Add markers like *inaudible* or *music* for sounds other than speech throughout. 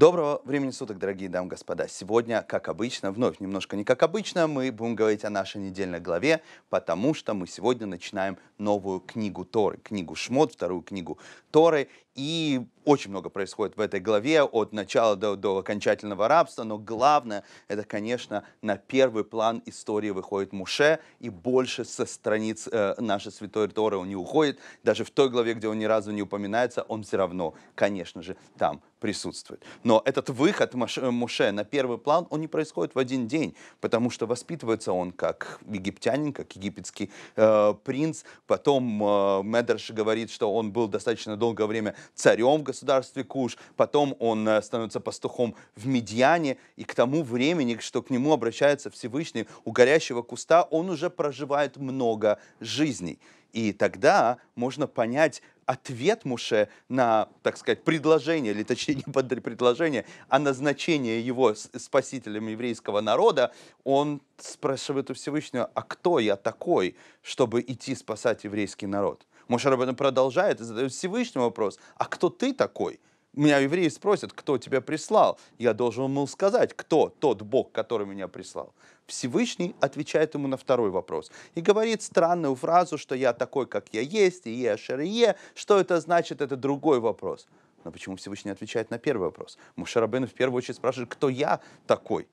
Доброго времени суток, дорогие дамы и господа. Сегодня, как обычно, вновь немножко не как обычно, мы будем говорить о нашей недельной главе, потому что мы сегодня начинаем новую книгу Торы, книгу Шмот, вторую книгу Торы. И очень много происходит в этой главе от начала до, до окончательного рабства, но главное, это, конечно, на первый план истории выходит Муше, и больше со страниц э, нашей святой Торы он не уходит. Даже в той главе, где он ни разу не упоминается, он все равно, конечно же, там присутствует. Но этот выход э, Муше на первый план, он не происходит в один день, потому что воспитывается он как египтянин, как египетский э, принц. Потом э, Медерш говорит, что он был достаточно долгое время царем в государстве Куш, потом он э, становится пастухом в Медьяне, и к тому времени, что к нему обращается Всевышний, у горящего куста он уже проживает много жизней. И тогда можно понять ответ Муше на, так сказать, предложение, или точнее *laughs* не предложение, а назначение его спасителем еврейского народа, он спрашивает у Всевышнего, а кто я такой, чтобы идти спасать еврейский народ? Мушарабен продолжает и задает Всевышнему вопрос, а кто ты такой? Меня евреи спросят, кто тебя прислал? Я должен ему сказать, кто тот Бог, который меня прислал. Всевышний отвечает ему на второй вопрос и говорит странную фразу, что я такой, как я есть, и я шарие. Что это значит, это другой вопрос. Но почему Всевышний отвечает на первый вопрос? Мушарабен в первую очередь спрашивает, кто я такой?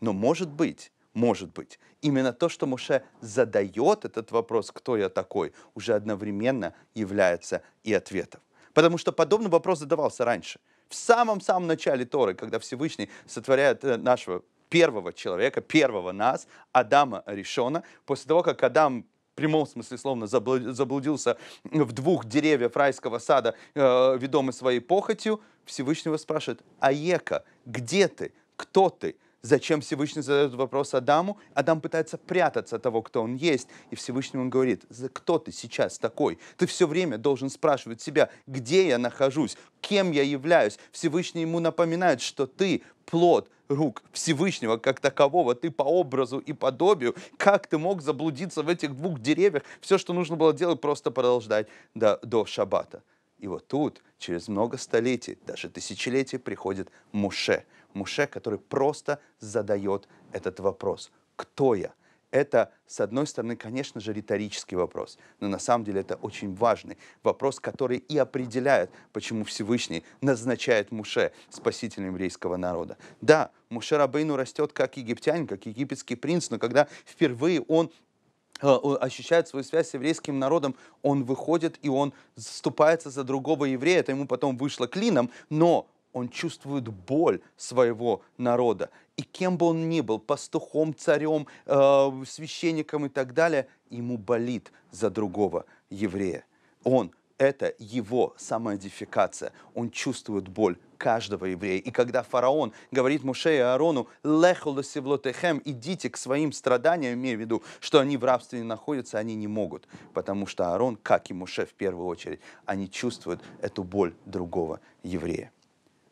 Но может быть, может быть. Именно то, что Моше задает этот вопрос, кто я такой, уже одновременно является и ответом. Потому что подобный вопрос задавался раньше. В самом-самом начале Торы, когда Всевышний сотворяет э, нашего первого человека, первого нас, Адама Решона, после того, как Адам в прямом смысле словно заблудился в двух деревьях райского сада, э, ведомый своей похотью, Всевышнего спрашивает, Аека, где ты, кто ты, Зачем Всевышний задает вопрос Адаму? Адам пытается прятаться от того, кто он есть. И Всевышний он говорит, кто ты сейчас такой? Ты все время должен спрашивать себя, где я нахожусь, кем я являюсь. Всевышний ему напоминает, что ты плод рук Всевышнего как такового, ты по образу и подобию, как ты мог заблудиться в этих двух деревьях, все, что нужно было делать, просто продолжать до, до шаббата. И вот тут, через много столетий, даже тысячелетий, приходит Муше. Муше, который просто задает этот вопрос. Кто я? Это, с одной стороны, конечно же, риторический вопрос, но на самом деле это очень важный вопрос, который и определяет, почему Всевышний назначает Муше спасителем еврейского народа. Да, Муше Рабейну растет как египтянин, как египетский принц, но когда впервые он Э, ощущает свою связь с еврейским народом, он выходит и он заступается за другого еврея, это ему потом вышло клином, но он чувствует боль своего народа. И кем бы он ни был, пастухом, царем, э, священником и так далее, ему болит за другого еврея. Он это его самоидентификация. Он чувствует боль каждого еврея. И когда фараон говорит Муше и Аарону, «Лехоло севлотехем, идите к своим страданиям», имея в виду, что они в рабстве не находятся, они не могут. Потому что Аарон, как и Муше в первую очередь, они чувствуют эту боль другого еврея.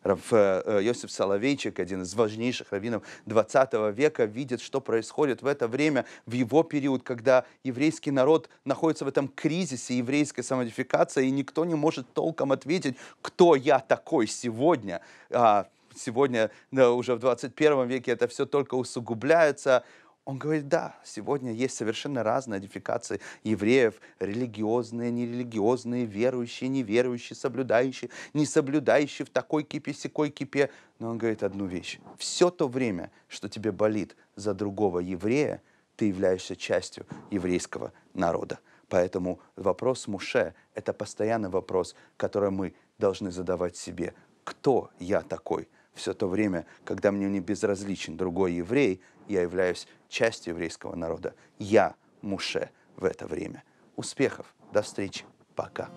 Йосиф э, э, Соловейчик, один из важнейших раввинов 20 века, видит, что происходит в это время, в его период, когда еврейский народ находится в этом кризисе еврейской самодификации, и никто не может толком ответить, кто я такой сегодня. А, сегодня, уже в 21 веке, это все только усугубляется. Он говорит, да, сегодня есть совершенно разные идентификации евреев, религиозные, нерелигиозные, верующие, неверующие, соблюдающие, не соблюдающие в такой кипе, секой кипе. Но он говорит одну вещь. Все то время, что тебе болит за другого еврея, ты являешься частью еврейского народа. Поэтому вопрос Муше – это постоянный вопрос, который мы должны задавать себе. Кто я такой? Все то время, когда мне не безразличен другой еврей, я являюсь частью еврейского народа. Я Муше в это время. Успехов, до встречи, пока.